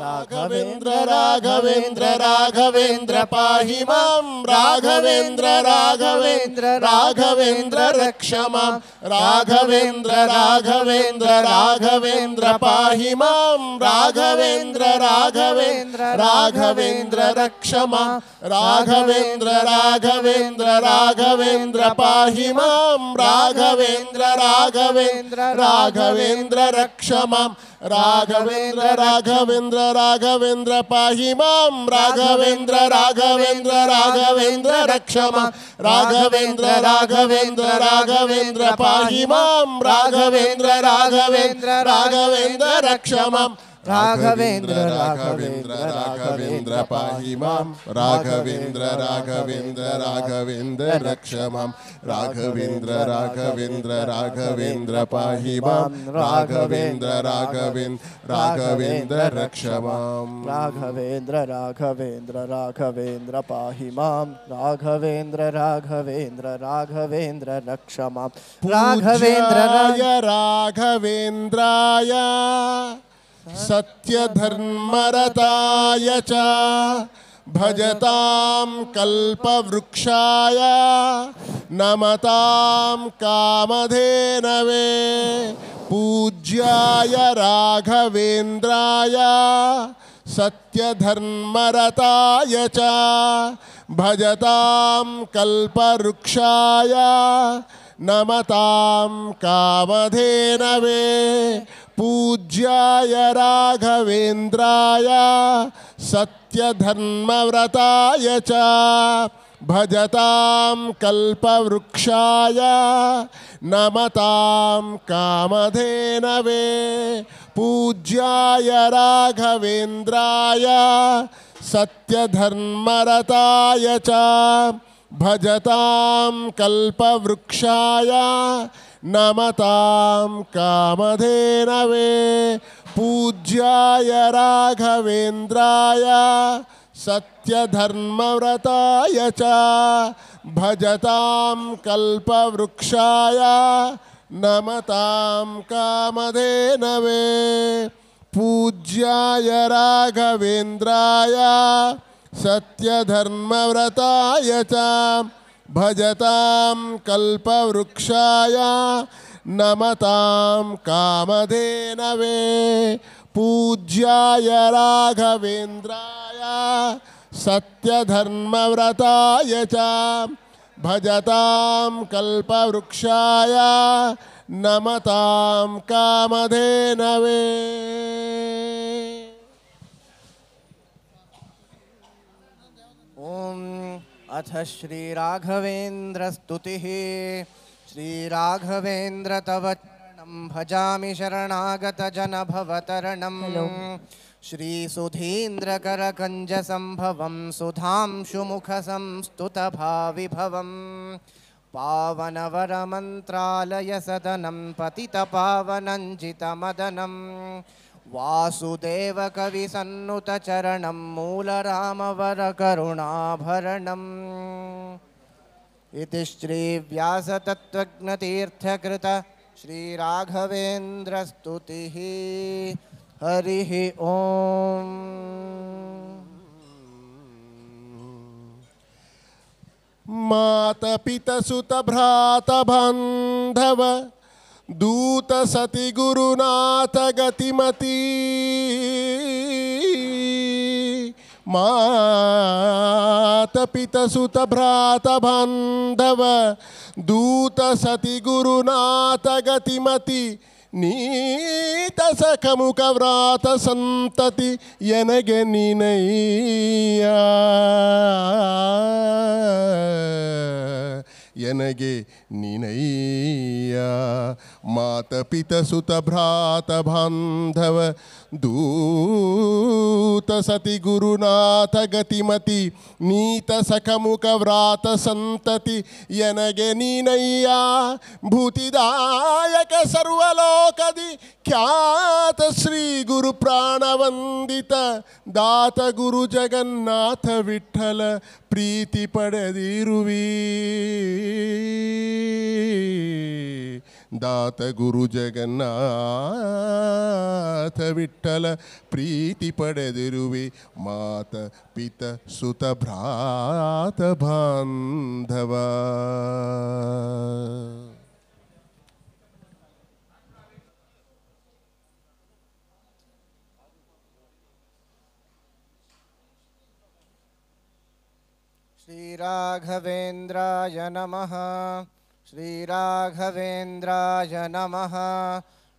राघवेन्द्र राघवेन्द्र राघवेन्द्र पाहि मां राघवेन्द्र राघवेन्द्र राघवेन्द्र रक्ष मां राघवेन्द्र राघवेन्द्र राघवेन्द्र पाहि मां राघवेन्द्र राघवेन्द्र राघवेन्द्र रक्ष मां राघवेन्द्र राघवेन्द्र राघवेन्द्र पाहि मां राघवेन्द्र राघवेन्द्र राघवेन्द्र रक्ष मां राघवेंद्र राघवेंद्र राघवेंद्र पाही माम राघवेंद्र राघवेंद्र राघवेंद्र रक्षमा राघवेंद्र राघवेंद्र राघवेंद्र पाही माम राघवेंद्र राघवेंद्र राघवेंद्र रक्षमा राघवेन्द्र राघवेन्द्र राघवेन्द्र पाही राघवेन्द्र राघवेन्द्र राघवेन्द्र रक्ष मां राघवेन्द्र राघवेन्द्र राघवेन्द्र पाहि मां राघवेन्द्र राघवेन्द्र राघवेन्द्र रक्ष मां राघवेन्द्र राघवेन्द्र राघवेन्द्र पाहि मां राघवेन्द्र राघवेन्द्र राघवेन्द्र रक्ष राघवेन्द्र राघवेन्द्राय सत्यधर्मरताय च भजतां कल्पवृक्षाय कामधे कामधेनवे पूज्याय राघवेन्द्राय सत्यधर्मरताय च भजतां कल्पवृक्षाय नमतां कामधेनवे पूज्याय राघवेन्द्राय सत्यधर्मव्रताय च भजतां कल्पवृक्षाय नमतां कामधेनवे पूज्याय राघवेन्द्राय सत्यधर्मरताय च भजतां कल्पवृक्षाय नमतां कामधेनवे पूज्याय राघवेन्द्राय सत्यधर्मव्रताय च कल्पवृक्षा कल्पवृक्षाय कामधे कामधेनवे पूज्याय राघवेन्द्राय सत्यधर्मव्रताय च भजतां नमता नमतां कामधेनवे पूज्याय राघवेन्द्राय सत्यधर्मव्रताय च भजतां नमता नमतां कामधेनवे ॐ अथ श्रीराघवेन्द्रस्तुतिः श्रीराघवेन्द्रतवचनं भजामि शरणागतजन भवतरणं श्रीसुधीन्द्रकरकञ्जसम्भवं सुधांशुमुखसंस्तुतभाविभवम् पावनवरमन्त्रालय सदनं पतितपावनञ्जितमदनम् वासुदेवकविसन्नुतचरणं मूलरामवरकरुणाभरणम् इति श्रीव्यासतत्त्वज्ञतीर्थकृत श्रीराघवेन्द्रस्तुतिः हरिः ॐ मातपितसुतभ्रातबन्धव दूत सति गुरुनाथ गतिमती सुत भ्रात बान्धव दूत सति गुरुनाथ गतिमती गतिमति ನೀತಸಖಮುಖವ್ರಾತ ಸಂತತಿ ಎನಗೆ ನಿನಯ್ಯ ಯನಗೆ ನಿನಯ ಮಾತಪಿತ ಸುತ ಭ್ರಾತ ಬಾಂಧವ ದೂತ ಸತಿ ಗುರುನಾಥ ಗತಿಮತಿ ನೀತ ಸಖಮುಖ ವ್ರಾತ ಸಂತತಿ ಯನಗೆ ನೀನಯ್ಯ ಭೂತಿದಾಯಕ ಸರ್ವಲೋಕದಿ ಖ್ಯಾತ ಶ್ರೀ ಗುರು ಪ್ರಾಣವಂದಿತ ದಾತ ಗುರು ಜಗನ್ನಾಥ ವಿಠಲ ಪ್ರೀತಿ ಪಡೆದಿರುವಿ ದಾತ ಗುರು ಜಗನ್ನಾಥ ವಿಠಲ ಪ್ರೀತಿ ಪಡೆದಿರುವಿ ಮಾತ ಪಿತ ಸುತ ಭ್ರಾತ ಬಾಂಧವ श्रीराघवेन्द्राय नमः श्रीराघवेन्द्राय नमः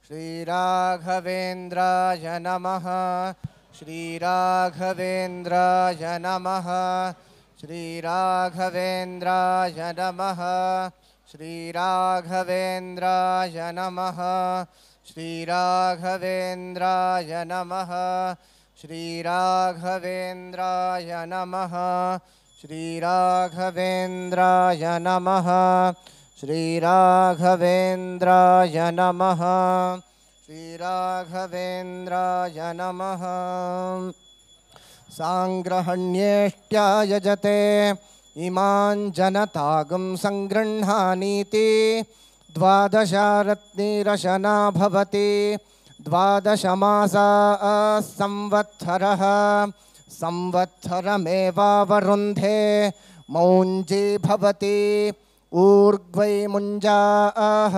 श्रीराघवेन्द्राय नमः श्रीराघवेन्द्राय नमः श्रीराघवेन्द्राय नमः श्रीराघवेन्द्राय नमः श्रीराघवेन्द्राय नमः श्रीराघवेन्द्राय नमः श्रीराघवेन्द्राय नमः यजते इमां जनतागं सङ्गृह्णानीति द्वादशारत्नीरशना भवति द्वादशमासा संवत्सरः संवत्सरमेवावरुन्धे भवति ऊर्ध्वै मुञ्जा आह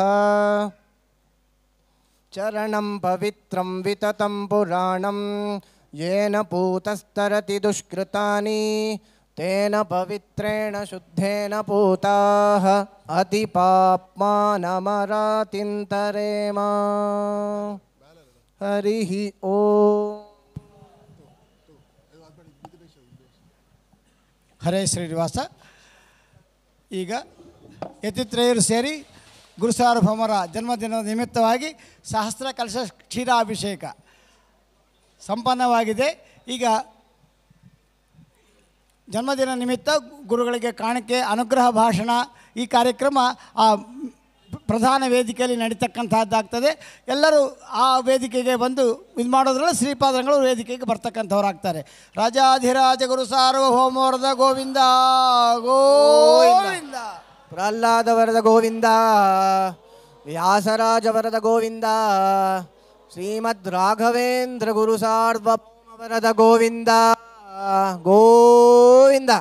चरणं पवित्रं विततं पुराणं येन पूतस्तरति दुष्कृतानि तेन पवित्रेण शुद्धेन पूताः अतिपाप्मानमरातिन्तरेमा हरिः ओ ಹರೇ ಶ್ರೀನಿವಾಸ ಈಗ ಯತಿತ್ರಯರು ಸೇರಿ ಗುರುಸಾರ್ವಭೌಮರ ಜನ್ಮದಿನದ ನಿಮಿತ್ತವಾಗಿ ಸಹಸ್ರ ಕಲಶ ಕ್ಷೀರಾಭಿಷೇಕ ಸಂಪನ್ನವಾಗಿದೆ ಈಗ ಜನ್ಮದಿನ ನಿಮಿತ್ತ ಗುರುಗಳಿಗೆ ಕಾಣಿಕೆ ಅನುಗ್ರಹ ಭಾಷಣ ಈ ಕಾರ್ಯಕ್ರಮ ಆ ಪ್ರಧಾನ ವೇದಿಕೆಯಲ್ಲಿ ನಡೀತಕ್ಕಂಥದ್ದಾಗ್ತದೆ ಎಲ್ಲರೂ ಆ ವೇದಿಕೆಗೆ ಬಂದು ಇದು ಮಾಡೋದ್ರಲ್ಲಿ ಶ್ರೀಪಾದಗಳು ವೇದಿಕೆಗೆ ಬರ್ತಕ್ಕಂಥವ್ರಾಗ್ತಾರೆ ರಾಜಾಧಿರಾಜ ಗುರು ಸಾರ್ವಭೌಮವರದ ಗೋವಿಂದ ಗೋವಿಂದ ಪ್ರಹ್ಲಾದ ವರದ ಗೋವಿಂದ ವ್ಯಾಸರಾಜ ವರದ ಗೋವಿಂದ ಶ್ರೀಮದ್ ರಾಘವೇಂದ್ರ ಗುರು ಸಾರ್ವಭೌಮ ವರದ ಗೋವಿಂದ ಗೋವಿಂದ